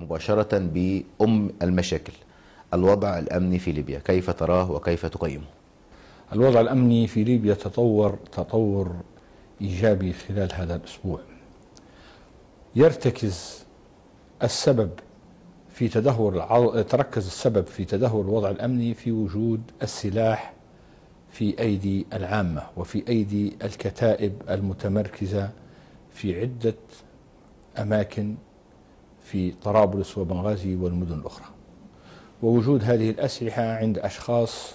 مباشرة بأم المشاكل الوضع الأمني في ليبيا كيف تراه وكيف تقيمه الوضع الأمني في ليبيا تطور تطور إيجابي خلال هذا الأسبوع يرتكز السبب في تدهور تركز السبب في تدهور الوضع الأمني في وجود السلاح في أيدي العامة وفي أيدي الكتائب المتمركزة في عدة أماكن في طرابلس وبنغازي والمدن الأخرى ووجود هذه الأسلحة عند أشخاص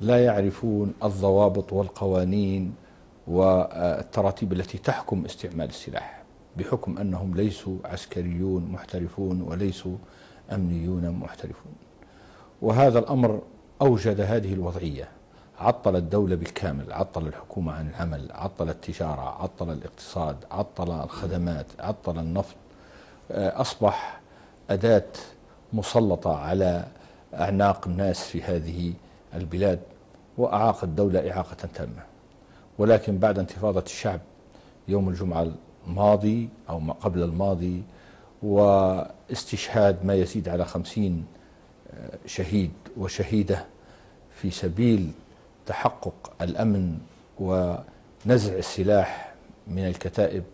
لا يعرفون الضوابط والقوانين والتراتيب التي تحكم استعمال السلاح بحكم أنهم ليسوا عسكريون محترفون وليسوا أمنيون محترفون وهذا الأمر أوجد هذه الوضعية عطل الدولة بالكامل عطل الحكومة عن العمل عطل التجارة عطل الاقتصاد عطل الخدمات عطل النفط آه، أصبح أداة مسلطة على أعناق الناس في هذه البلاد وأعاق الدولة إعاقة تامة ولكن بعد انتفاضة الشعب يوم الجمعة الماضي أو ما قبل الماضي واستشهاد ما يزيد على خمسين آه، شهيد وشهيدة في سبيل تحقق الأمن ونزع السلاح من الكتائب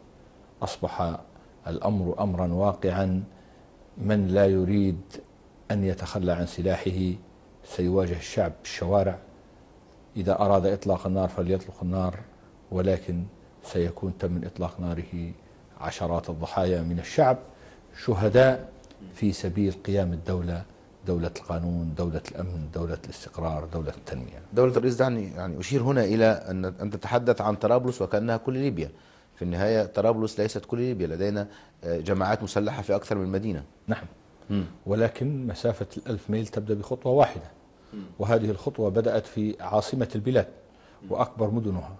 أصبح الأمر أمرا واقعا من لا يريد أن يتخلى عن سلاحه سيواجه الشعب بالشوارع إذا أراد إطلاق النار فليطلق النار ولكن سيكون تم إطلاق ناره عشرات الضحايا من الشعب شهداء في سبيل قيام الدولة دولة القانون دولة الأمن دولة الاستقرار دولة التنمية دولة الرئيس دعني يعني أشير هنا إلى أن انت تتحدث عن طرابلس وكأنها كل ليبيا في النهاية طرابلس ليست كل ليبيا لدينا آه، جماعات مسلحة في أكثر من مدينة نعم ولكن مسافة الألف ميل تبدأ بخطوة واحدة وهذه الخطوة بدأت في عاصمة البلاد وأكبر مدنها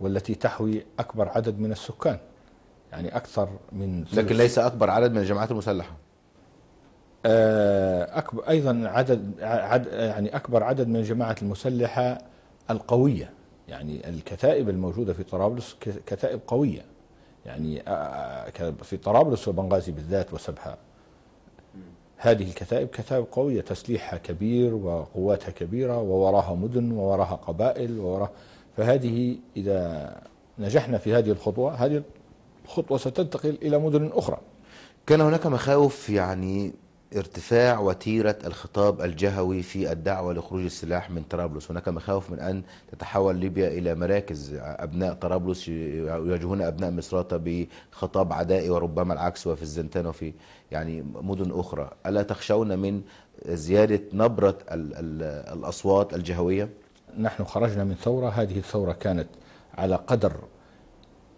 والتي تحوي أكبر عدد من السكان يعني أكثر من لكن ليس أكبر عدد من الجماعات المسلحة آه، أكبر أيضا عدد, عدد يعني أكبر عدد من الجماعات المسلحة القوية يعني الكتائب الموجودة في طرابلس كتائب قوية يعني في طرابلس وبنغازي بالذات وسبها هذه الكتائب كتائب قوية تسليحها كبير وقواتها كبيرة ووراها مدن ووراها قبائل ووراها فهذه إذا نجحنا في هذه الخطوة هذه الخطوة ستنتقل إلى مدن أخرى كان هناك مخاوف يعني ارتفاع وتيرة الخطاب الجهوي في الدعوة لخروج السلاح من طرابلس هناك مخاوف من أن تتحول ليبيا إلى مراكز أبناء طرابلس يواجهون أبناء مصراتة بخطاب عدائي وربما العكس وفي الزنتان وفي يعني مدن أخرى ألا تخشون من زيادة نبرة الـ الـ الأصوات الجهوية؟ نحن خرجنا من ثورة هذه الثورة كانت على قدر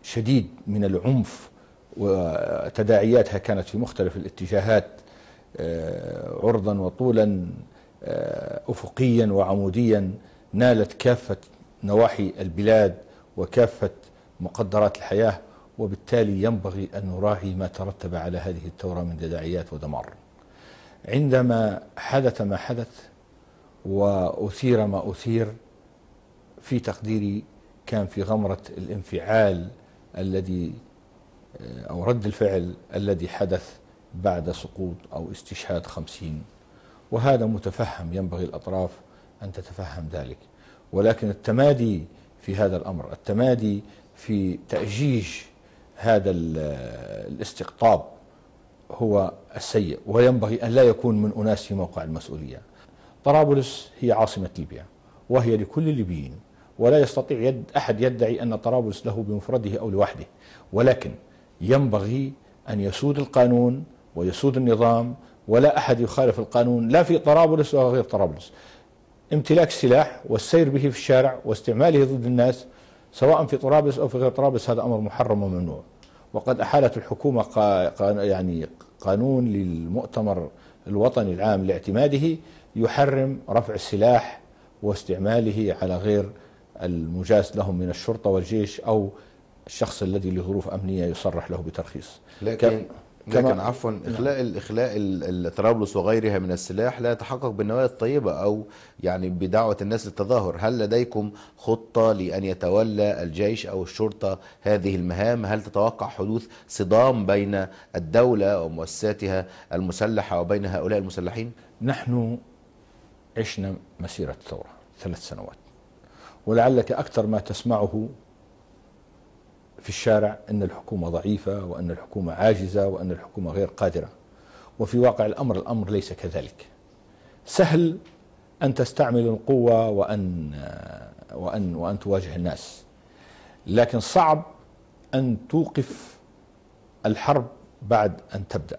شديد من العنف وتداعياتها كانت في مختلف الاتجاهات آه، عرضا وطولا آه، أفقيا وعموديا نالت كافة نواحي البلاد وكافة مقدرات الحياة وبالتالي ينبغي أن نراعي ما ترتب على هذه الثورة من تداعيات ودمار عندما حدث ما حدث وأثير ما أثير في تقديري كان في غمرة الانفعال الذي آه، أو رد الفعل الذي حدث بعد سقوط أو استشهاد خمسين وهذا متفهم ينبغي الأطراف أن تتفهم ذلك ولكن التمادي في هذا الأمر التمادي في تأجيج هذا الاستقطاب هو السيء وينبغي أن لا يكون من أناس في موقع المسؤولية طرابلس هي عاصمة ليبيا وهي لكل الليبيين ولا يستطيع يد أحد يدعي أن طرابلس له بمفرده أو لوحده ولكن ينبغي أن يسود القانون ويسود النظام ولا أحد يخالف القانون لا في طرابلس ولا غير طرابلس امتلاك السلاح والسير به في الشارع واستعماله ضد الناس سواء في طرابلس أو في غير طرابلس هذا أمر محرم وممنوع وقد أحالت الحكومة يعني قانون للمؤتمر الوطني العام لاعتماده يحرم رفع السلاح واستعماله على غير المجاز لهم من الشرطة والجيش أو الشخص الذي لظروف أمنية يصرح له بترخيص لكن لكن عفوا نعم. اخلاء الاخلاء طرابلس وغيرها من السلاح لا يتحقق بالنوايا الطيبه او يعني بدعوه الناس للتظاهر، هل لديكم خطه لان يتولى الجيش او الشرطه هذه المهام؟ هل تتوقع حدوث صدام بين الدوله ومؤسساتها المسلحه وبين هؤلاء المسلحين؟ نحن عشنا مسيره ثوره ثلاث سنوات ولعلك اكثر ما تسمعه في الشارع أن الحكومة ضعيفة وأن الحكومة عاجزة وأن الحكومة غير قادرة وفي واقع الأمر الأمر ليس كذلك سهل أن تستعمل القوة وأن وأن وأن تواجه الناس لكن صعب أن توقف الحرب بعد أن تبدأ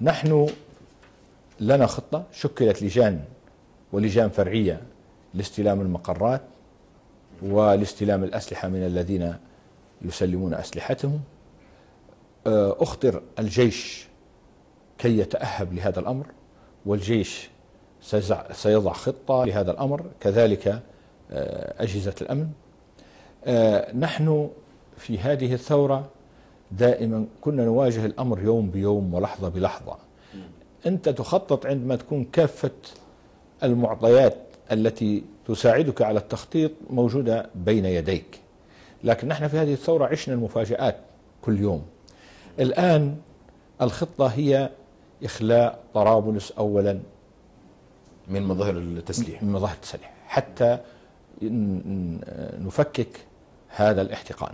نحن لنا خطة شكلت لجان ولجان فرعية لاستلام المقرات ولاستلام الأسلحة من الذين يسلمون أسلحتهم آه، أخطر الجيش كي يتأهب لهذا الأمر والجيش سيضع خطة لهذا الأمر كذلك آه، أجهزة الأمن آه، نحن في هذه الثورة دائما كنا نواجه الأمر يوم بيوم ولحظة بلحظة أنت تخطط عندما تكون كافة المعطيات التي تساعدك على التخطيط موجودة بين يديك لكن نحن في هذه الثورة عشنا المفاجآت كل يوم الآن الخطة هي إخلاء طرابلس أولا من مظاهر التسليح من مظاهر التسليح حتى نفكك هذا الاحتقان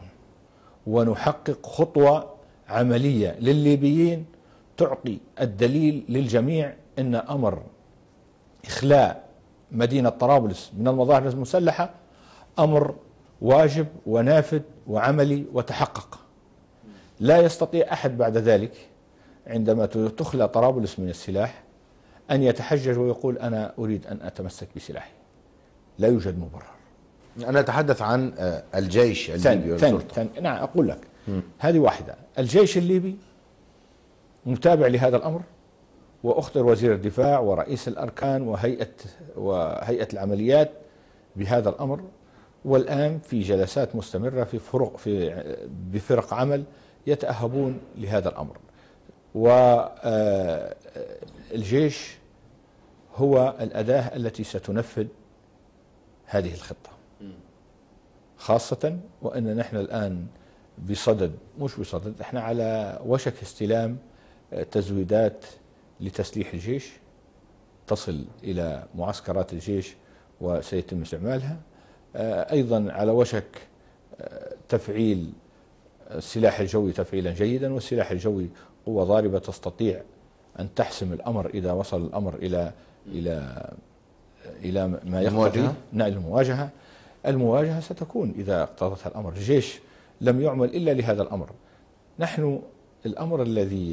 ونحقق خطوة عملية للليبيين تعطي الدليل للجميع أن أمر إخلاء مدينة طرابلس من المظاهر المسلحة أمر واجب ونافذ وعملي وتحقق لا يستطيع أحد بعد ذلك عندما تخلى طرابلس من السلاح أن يتحجج ويقول أنا أريد أن أتمسك بسلاحي لا يوجد مبرر أنا أتحدث عن آه، الجيش الليبي ثاني ثاني نعم أقول لك م. هذه واحدة الجيش الليبي متابع لهذا الأمر وأخطر وزير الدفاع ورئيس الأركان وهيئة, وهيئة العمليات بهذا الأمر والآن في جلسات مستمرة في فرق في بفرق عمل يتأهبون لهذا الأمر والجيش آه، هو الأداة التي ستنفذ هذه الخطة خاصة وأن نحن الآن بصدد مش بصدد احنا على وشك استلام آه، تزويدات لتسليح الجيش تصل إلى معسكرات الجيش وسيتم استعمالها آه، أيضا على وشك آه، تفعيل السلاح آه، الجوي تفعيلا جيدا والسلاح الجوي قوة ضاربة تستطيع أن تحسم الأمر إذا وصل الأمر إلى إلى إلى ما يقتضي نعم المواجهة المواجهة ستكون إذا اقتضتها الأمر الجيش لم يعمل إلا لهذا الأمر نحن الأمر الذي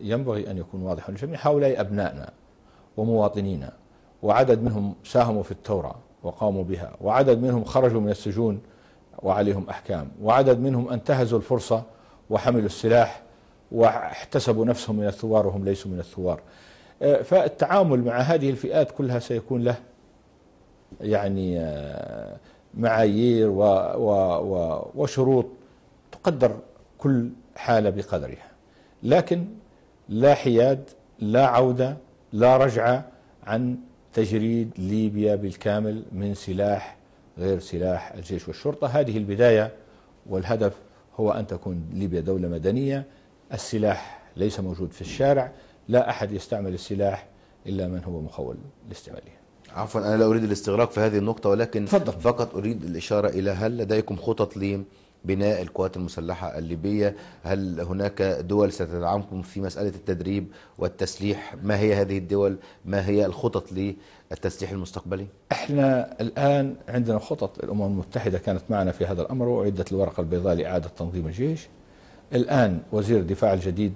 ينبغي أن يكون واضحا للجميع هؤلاء أبنائنا ومواطنينا وعدد منهم ساهموا في الثورة وقاموا بها وعدد منهم خرجوا من السجون وعليهم أحكام وعدد منهم انتهزوا الفرصة وحملوا السلاح واحتسبوا نفسهم من الثوار وهم ليسوا من الثوار آه، فالتعامل مع هذه الفئات كلها سيكون له يعني آه، معايير و و و وشروط تقدر كل حالة بقدرها لكن لا حياد لا عودة لا رجعة عن تجريد ليبيا بالكامل من سلاح غير سلاح الجيش والشرطة هذه البداية والهدف هو أن تكون ليبيا دولة مدنية السلاح ليس موجود في الشارع لا أحد يستعمل السلاح إلا من هو مخول لاستعماله عفوا أنا لا أريد الاستغراق في هذه النقطة ولكن فضل. فقط أريد الإشارة إلى هل لديكم خطط ليه بناء القوات المسلحة الليبية هل هناك دول ستدعمكم في مسألة التدريب والتسليح ما هي هذه الدول ما هي الخطط للتسليح المستقبلي احنا الآن عندنا خطط الأمم المتحدة كانت معنا في هذا الأمر وأعدت الورقة البيضاء لإعادة تنظيم الجيش الآن وزير الدفاع الجديد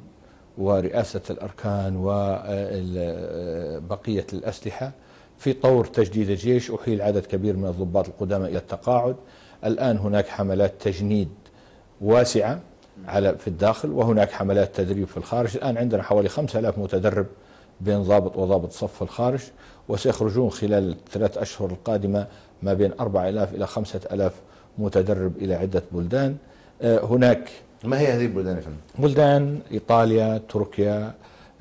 ورئاسة الأركان وبقية الأسلحة في طور تجديد الجيش أحيل عدد كبير من الضباط القدامى إلى التقاعد الآن هناك حملات تجنيد واسعة على في الداخل وهناك حملات تدريب في الخارج الآن عندنا حوالي 5000 متدرب بين ضابط وضابط صف في الخارج وسيخرجون خلال الثلاث أشهر القادمة ما بين 4000 إلى 5000 متدرب إلى عدة بلدان آه، هناك ما هي هذه البلدان يا فندم؟ بلدان إيطاليا تركيا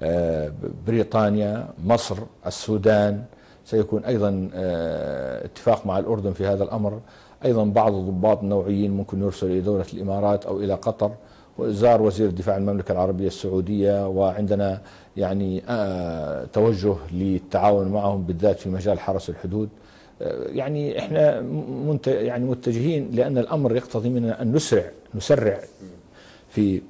آه، بريطانيا مصر السودان سيكون أيضا آه، اتفاق مع الأردن في هذا الأمر أيضا بعض الضباط النوعيين ممكن يرسل إلى دولة الإمارات أو إلى قطر زار وزير الدفاع المملكة العربية السعودية وعندنا يعني آه، توجه للتعاون معهم بالذات في مجال حرس الحدود آه، يعني احنا منت يعني متجهين لان الامر يقتضي منا ان نسرع نسرع في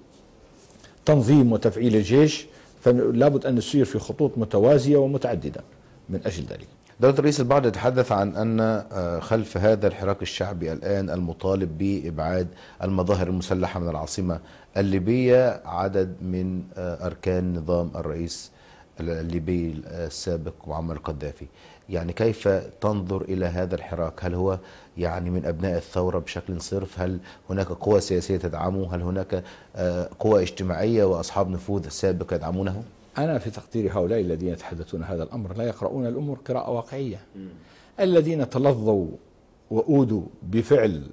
تنظيم وتفعيل الجيش فلابد ان نسير في خطوط متوازيه ومتعدده من أجل ذلك دولة الرئيس البعض يتحدث عن أن آه، خلف هذا الحراك الشعبي الآن المطالب بإبعاد المظاهر المسلحة من العاصمة الليبية عدد من آه، أركان نظام الرئيس الليبي السابق معمر القذافي يعني كيف تنظر إلى هذا الحراك هل هو يعني من أبناء الثورة بشكل صرف هل هناك قوى سياسية تدعمه هل هناك آه، قوى اجتماعية وأصحاب نفوذ سابق يدعمونه أنا في تقدير هؤلاء الذين يتحدثون هذا الأمر لا يقرؤون الأمور قراءة واقعية الذين تلظوا وأودوا بفعل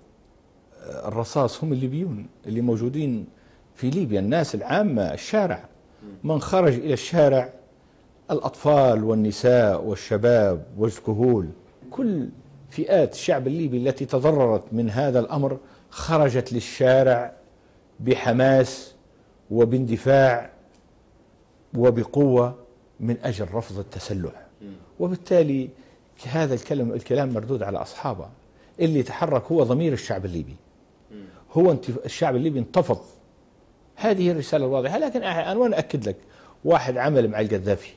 آه، الرصاص هم الليبيون اللي موجودين في ليبيا الناس العامة الشارع من خرج إلى الشارع الأطفال والنساء والشباب والكهول كل فئات الشعب الليبي التي تضررت من هذا الأمر خرجت للشارع بحماس وباندفاع وبقوة من أجل رفض التسلح وبالتالي هذا الكلام الكلام مردود على أصحابه اللي تحرك هو ضمير الشعب الليبي هو الشعب الليبي انتفض هذه الرسالة الواضحة لكن أنا وأنا أكد لك واحد عمل مع القذافي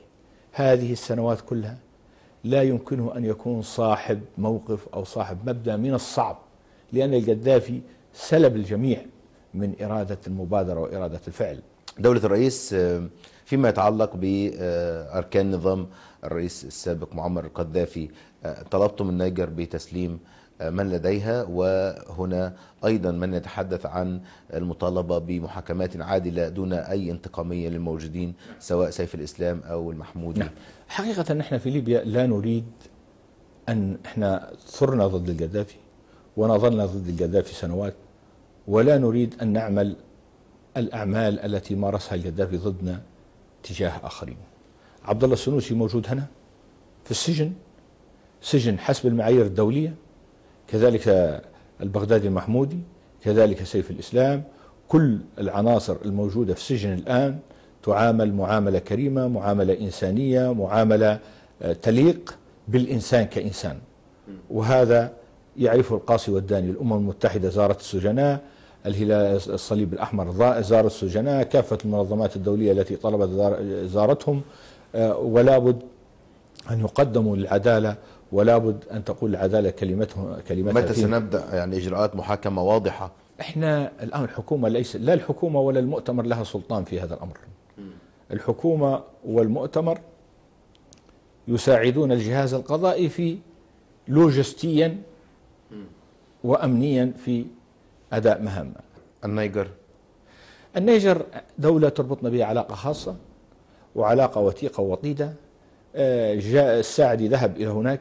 هذه السنوات كلها لا يمكنه أن يكون صاحب موقف أو صاحب مبدأ من الصعب لأن القذافي سلب الجميع من إرادة المبادرة وإرادة الفعل دولة الرئيس آه، فيما يتعلق بأركان نظام الرئيس السابق معمر القذافي آه، طلبت من نيجر بتسليم آه، من لديها وهنا أيضا من يتحدث عن المطالبة بمحاكمات عادلة دون أي انتقامية للموجودين سواء سيف الإسلام أو المحمودي نعم. حقيقة نحن في ليبيا لا نريد أن احنا ثرنا ضد القذافي ونظلنا ضد القذافي سنوات ولا نريد أن نعمل الأعمال التي مارسها القذافي ضدنا تجاه آخرين عبد الله السنوسي موجود هنا في السجن سجن حسب المعايير الدولية كذلك البغدادي المحمودي كذلك سيف الإسلام كل العناصر الموجودة في السجن الآن تعامل معاملة كريمة معاملة إنسانية معاملة آه، تليق بالإنسان كإنسان وهذا يعرفه القاصي والداني الأمم المتحدة زارت السجناء الهلال الصليب الأحمر زار السجناء كافة المنظمات الدولية التي طلبت زارتهم آه، ولا بد أن يقدموا للعدالة ولا بد أن تقول العدالة كلمتهم كلمتها متى سنبدأ يعني إجراءات محاكمة واضحة احنا الآن الحكومة ليس لا الحكومة ولا المؤتمر لها سلطان في هذا الأمر الحكومة والمؤتمر يساعدون الجهاز القضائي في لوجستيا وأمنيا في أداء مهمة النيجر النيجر دولة تربطنا بها علاقة خاصة وعلاقة وثيقة وطيدة آه، جاء الساعدي ذهب إلى هناك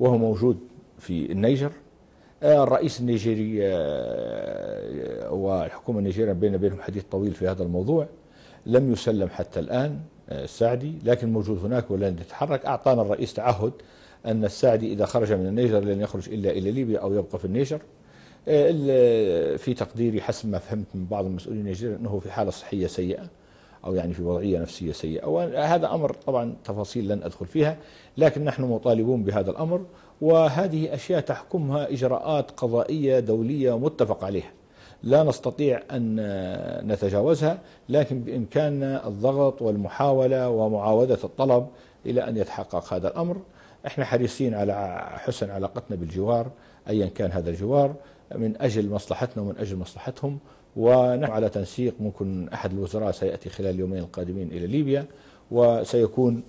وهو موجود في النيجر آه، الرئيس النيجيري آه، والحكومة النيجيرية بين بينهم حديث طويل في هذا الموضوع لم يسلم حتى الآن السعدي لكن موجود هناك ولن يتحرك أعطانا الرئيس تعهد أن السعدي إذا خرج من النيجر لن يخرج إلا إلى ليبيا أو يبقى في النيجر آه، في تقديري حسب ما فهمت من بعض المسؤولين النيجيريين انه في حاله صحيه سيئه او يعني في وضعيه نفسيه سيئه وهذا امر طبعا تفاصيل لن ادخل فيها لكن نحن مطالبون بهذا الامر وهذه اشياء تحكمها اجراءات قضائيه دوليه متفق عليها لا نستطيع ان آه، نتجاوزها لكن بامكاننا الضغط والمحاوله ومعاوده الطلب الى ان يتحقق هذا الامر احنا حريصين على حسن علاقتنا بالجوار ايا كان هذا الجوار من أجل مصلحتنا ومن أجل مصلحتهم ونحن على تنسيق ممكن أحد الوزراء سيأتي خلال اليومين القادمين إلى ليبيا وسيكون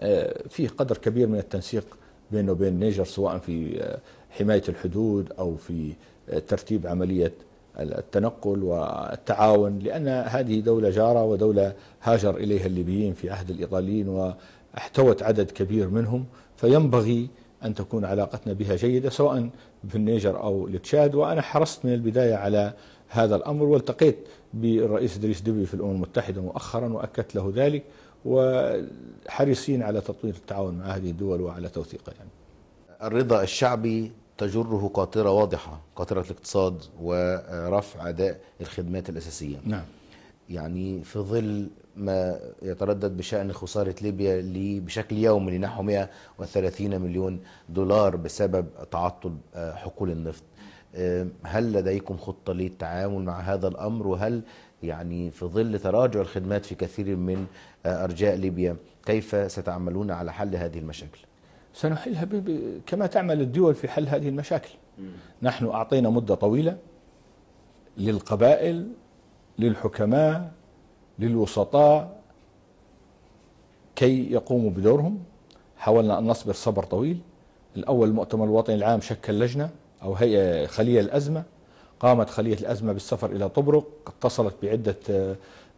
آه، فيه قدر كبير من التنسيق بينه وبين نيجر سواء في آه، حماية الحدود أو في آه، ترتيب عملية التنقل والتعاون لأن هذه دولة جارة ودولة هاجر إليها الليبيين في عهد الإيطاليين واحتوت عدد كبير منهم فينبغي أن تكون علاقتنا بها جيدة سواء في النيجر أو لتشاد وأنا حرصت من البداية على هذا الأمر والتقيت بالرئيس دريس دبي في الأمم المتحدة مؤخرا وأكدت له ذلك وحريصين على تطوير التعاون مع هذه الدول وعلى توثيقه يعني. الرضا الشعبي تجره قاطرة واضحة قاطرة الاقتصاد ورفع أداء الخدمات الأساسية نعم يعني في ظل ما يتردد بشأن خسارة ليبيا بشكل يومي لنحو 130 مليون دولار بسبب تعطل آه، حقول النفط آه، هل لديكم خطة للتعامل مع هذا الأمر وهل يعني في ظل تراجع الخدمات في كثير من آه، أرجاء ليبيا كيف ستعملون على حل هذه المشاكل؟ سنحلها كما تعمل الدول في حل هذه المشاكل نحن أعطينا مدة طويلة للقبائل للحكماء للوسطاء كي يقوموا بدورهم حاولنا أن نصبر صبر طويل الأول المؤتمر الوطني العام شكل لجنة أو هيئة خلية الأزمة قامت خلية الأزمة بالسفر إلى طبرق اتصلت بعدة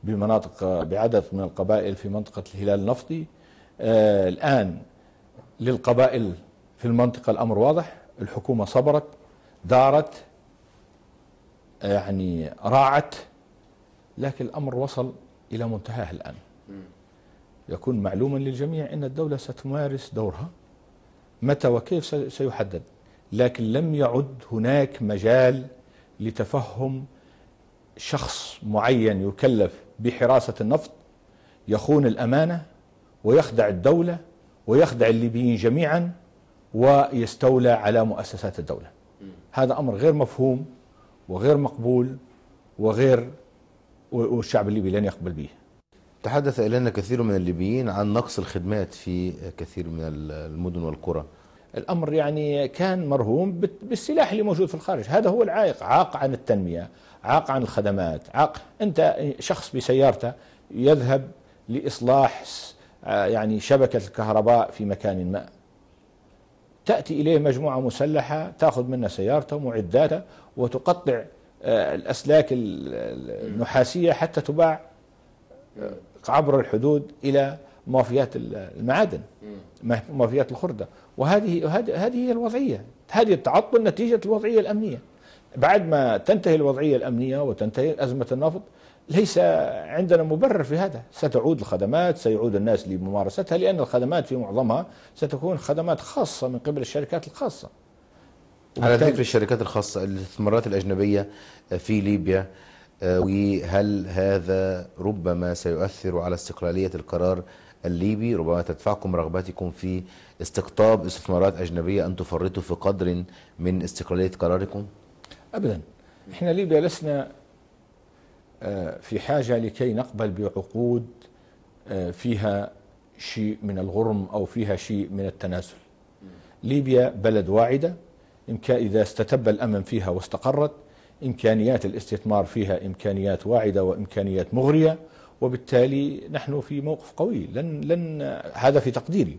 بمناطق بعدد من القبائل في منطقة الهلال النفطي آه، الآن للقبائل في المنطقة الأمر واضح الحكومة صبرت دارت آه، يعني راعت لكن الأمر وصل إلى منتهاه الآن يكون معلوما للجميع أن الدولة ستمارس دورها متى وكيف سيحدد لكن لم يعد هناك مجال لتفهم شخص معين يكلف بحراسة النفط يخون الأمانة ويخدع الدولة ويخدع الليبيين جميعا ويستولى على مؤسسات الدولة هذا أمر غير مفهوم وغير مقبول وغير والشعب الليبي لن يقبل به تحدث إلينا كثير من الليبيين عن نقص الخدمات في كثير من المدن والقرى الأمر يعني كان مرهوم بالسلاح اللي موجود في الخارج هذا هو العائق عاق عن التنمية عاق عن الخدمات عاق أنت شخص بسيارته يذهب لإصلاح آه، يعني شبكة الكهرباء في مكان ما تأتي إليه مجموعة مسلحة تأخذ منه سيارته ومعداته وتقطع الأسلاك النحاسية حتى تباع عبر الحدود إلى موافيات المعادن موافيات الخردة وهذه هذه هي الوضعية هذه التعطل نتيجة الوضعية الأمنية بعد ما تنتهي الوضعية الأمنية وتنتهي أزمة النفط ليس عندنا مبرر في هذا ستعود الخدمات سيعود الناس لممارستها لأن الخدمات في معظمها ستكون خدمات خاصة من قبل الشركات الخاصة على ذكر الشركات الخاصة الاستثمارات الأجنبية آه، في ليبيا آه، وهل هذا ربما سيؤثر على استقلالية القرار الليبي ربما تدفعكم رغبتكم في استقطاب استثمارات أجنبية أن تفرطوا في قدر من استقلالية قراركم أبدا احنا ليبيا لسنا آه، في حاجة لكي نقبل بعقود فيها شيء من الغرم أو فيها شيء من التنازل ليبيا بلد واعدة إمكان إذا استتب الأمن فيها واستقرت إمكانيات الاستثمار فيها إمكانيات واعدة وإمكانيات مغرية وبالتالي نحن في موقف قوي لن لن هذا في تقديري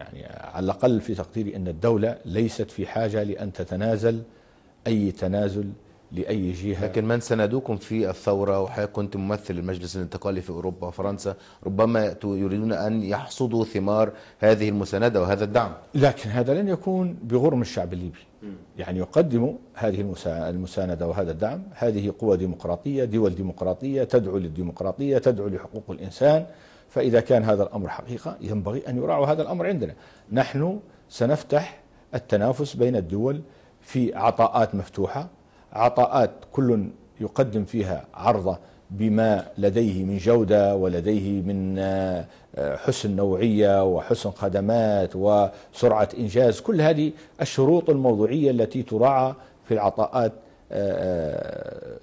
يعني على الأقل في تقديري أن الدولة ليست في حاجة لأن تتنازل أي تنازل لاي جهه لكن من ساندوكم في الثوره وحضرتك كنت ممثل المجلس الانتقالي في اوروبا وفرنسا ربما يريدون ان يحصدوا ثمار هذه المسانده وهذا الدعم لكن هذا لن يكون بغرم الشعب الليبي يعني يقدم هذه المسانده وهذا الدعم هذه قوى ديمقراطيه دول ديمقراطيه تدعو للديمقراطيه تدعو لحقوق الانسان فاذا كان هذا الامر حقيقه ينبغي ان يراعوا هذا الامر عندنا نحن سنفتح التنافس بين الدول في عطاءات مفتوحه عطاءات كل يقدم فيها عرضه بما لديه من جودة ولديه من آه، حسن نوعية وحسن خدمات وسرعة إنجاز كل هذه الشروط الموضوعية التي تراعى في العطاءات آه، آه،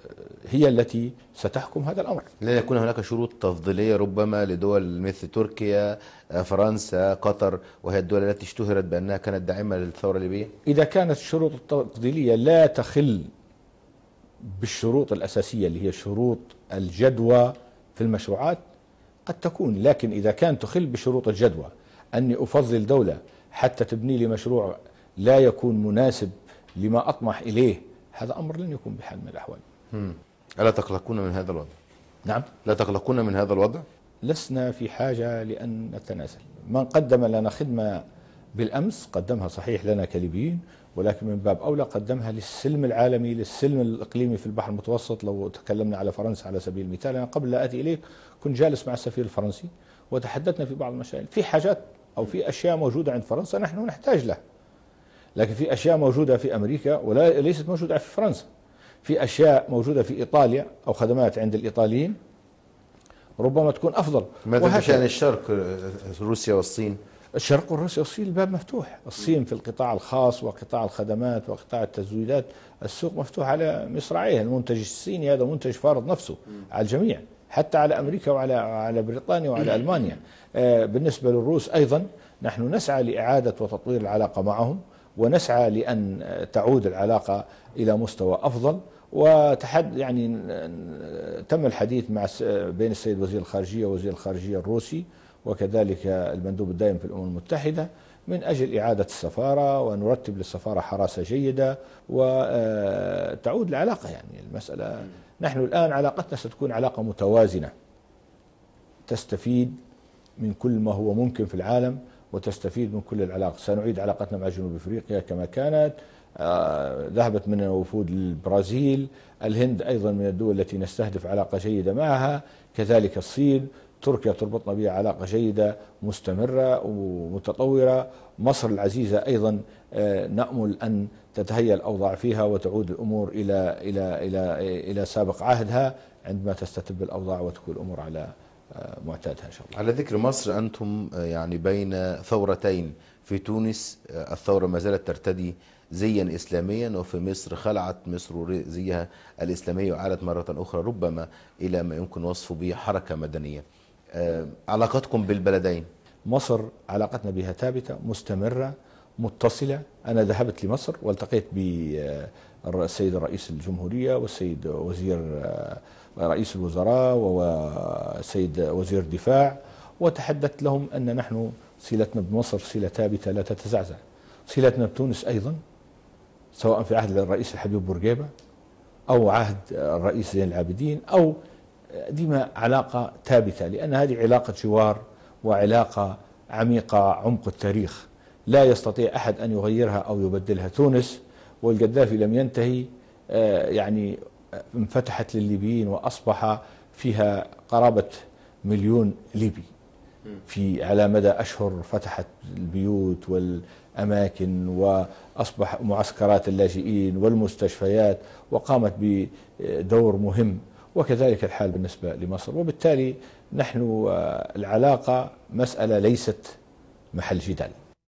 هي التي ستحكم هذا الأمر لا يكون هناك شروط تفضيلية ربما لدول مثل تركيا فرنسا قطر وهي الدول التي اشتهرت بأنها كانت داعمة للثورة الليبية إذا كانت الشروط التفضيلية لا تخل بالشروط الأساسية اللي هي شروط الجدوى في المشروعات قد تكون لكن إذا كان تخل بشروط الجدوى أني أفضل دولة حتى تبني لي مشروع لا يكون مناسب لما أطمح إليه هذا أمر لن يكون بحال من الأحوال ألا تقلقون من هذا الوضع؟ نعم لا تقلقون من هذا الوضع؟ لسنا في حاجة لأن نتنازل من قدم لنا خدمة بالأمس قدمها صحيح لنا كليبيين ولكن من باب أولى قدمها للسلم العالمي للسلم الإقليمي في البحر المتوسط لو تكلمنا على فرنسا على سبيل المثال أنا قبل لا أتي إليك كنت جالس مع السفير الفرنسي وتحدثنا في بعض المشاكل في حاجات أو في أشياء موجودة عند فرنسا نحن نحتاج لها لكن في أشياء موجودة في أمريكا ولا ليست موجودة في فرنسا في أشياء موجودة في إيطاليا أو خدمات عند الإيطاليين ربما تكون أفضل ماذا بشأن الشرق آه، آه، روسيا والصين؟ الشرق الروسي والصين الباب مفتوح الصين في القطاع الخاص وقطاع الخدمات وقطاع التزويدات السوق مفتوح على مصراعيها المنتج الصيني هذا منتج فارض نفسه على الجميع حتى على امريكا وعلى على بريطانيا وعلى المانيا آه، بالنسبه للروس ايضا نحن نسعى لاعاده وتطوير العلاقه معهم ونسعى لان تعود العلاقه الى مستوى افضل وتحد يعني تم الحديث مع بين السيد وزير الخارجيه ووزير الخارجيه الروسي وكذلك المندوب الدائم في الأمم المتحدة من أجل إعادة السفارة ونرتب للسفارة حراسة جيدة وتعود آه، العلاقة يعني المسألة نحن الآن علاقتنا ستكون علاقة متوازنة تستفيد من كل ما هو ممكن في العالم وتستفيد من كل العلاقة سنعيد علاقتنا مع جنوب أفريقيا كما كانت آه، ذهبت من وفود البرازيل الهند أيضا من الدول التي نستهدف علاقة جيدة معها كذلك الصين تركيا تربطنا بها علاقة جيدة مستمرة ومتطورة مصر العزيزة أيضا آه، نأمل أن تتهيأ الأوضاع فيها وتعود الأمور إلى إلى إلى إلى سابق عهدها عندما تستتب الأوضاع وتكون الأمور على آه، معتادها إن شاء الله. على ذكر مصر أنتم آه، يعني بين ثورتين في تونس الثورة ما زالت ترتدي زيا إسلاميا وفي مصر خلعت مصر زيها الإسلامية وعادت مرة أخرى ربما إلى ما يمكن وصفه بحركة مدنية آه، علاقتكم بالبلدين مصر علاقتنا بها ثابتة مستمرة متصلة أنا ذهبت لمصر والتقيت بالسيد آه، رئيس الجمهورية والسيد وزير آه، رئيس الوزراء والسيد وزير الدفاع وتحدثت لهم أن نحن صلتنا بمصر صلة ثابتة لا تتزعزع صلتنا بتونس أيضا سواء في عهد الرئيس الحبيب بورقيبة أو عهد الرئيس زين العابدين أو ديما علاقة ثابتة لأن هذه علاقة جوار وعلاقة عميقة عمق التاريخ لا يستطيع أحد أن يغيرها أو يبدلها تونس والقذافي لم ينتهي آه، يعني آه، انفتحت للليبيين وأصبح فيها قرابة مليون ليبي في على مدى أشهر فتحت البيوت والأماكن وأصبح معسكرات اللاجئين والمستشفيات وقامت بدور مهم وكذلك الحال بالنسبة لمصر وبالتالي نحن آه، العلاقة مسألة ليست محل جدال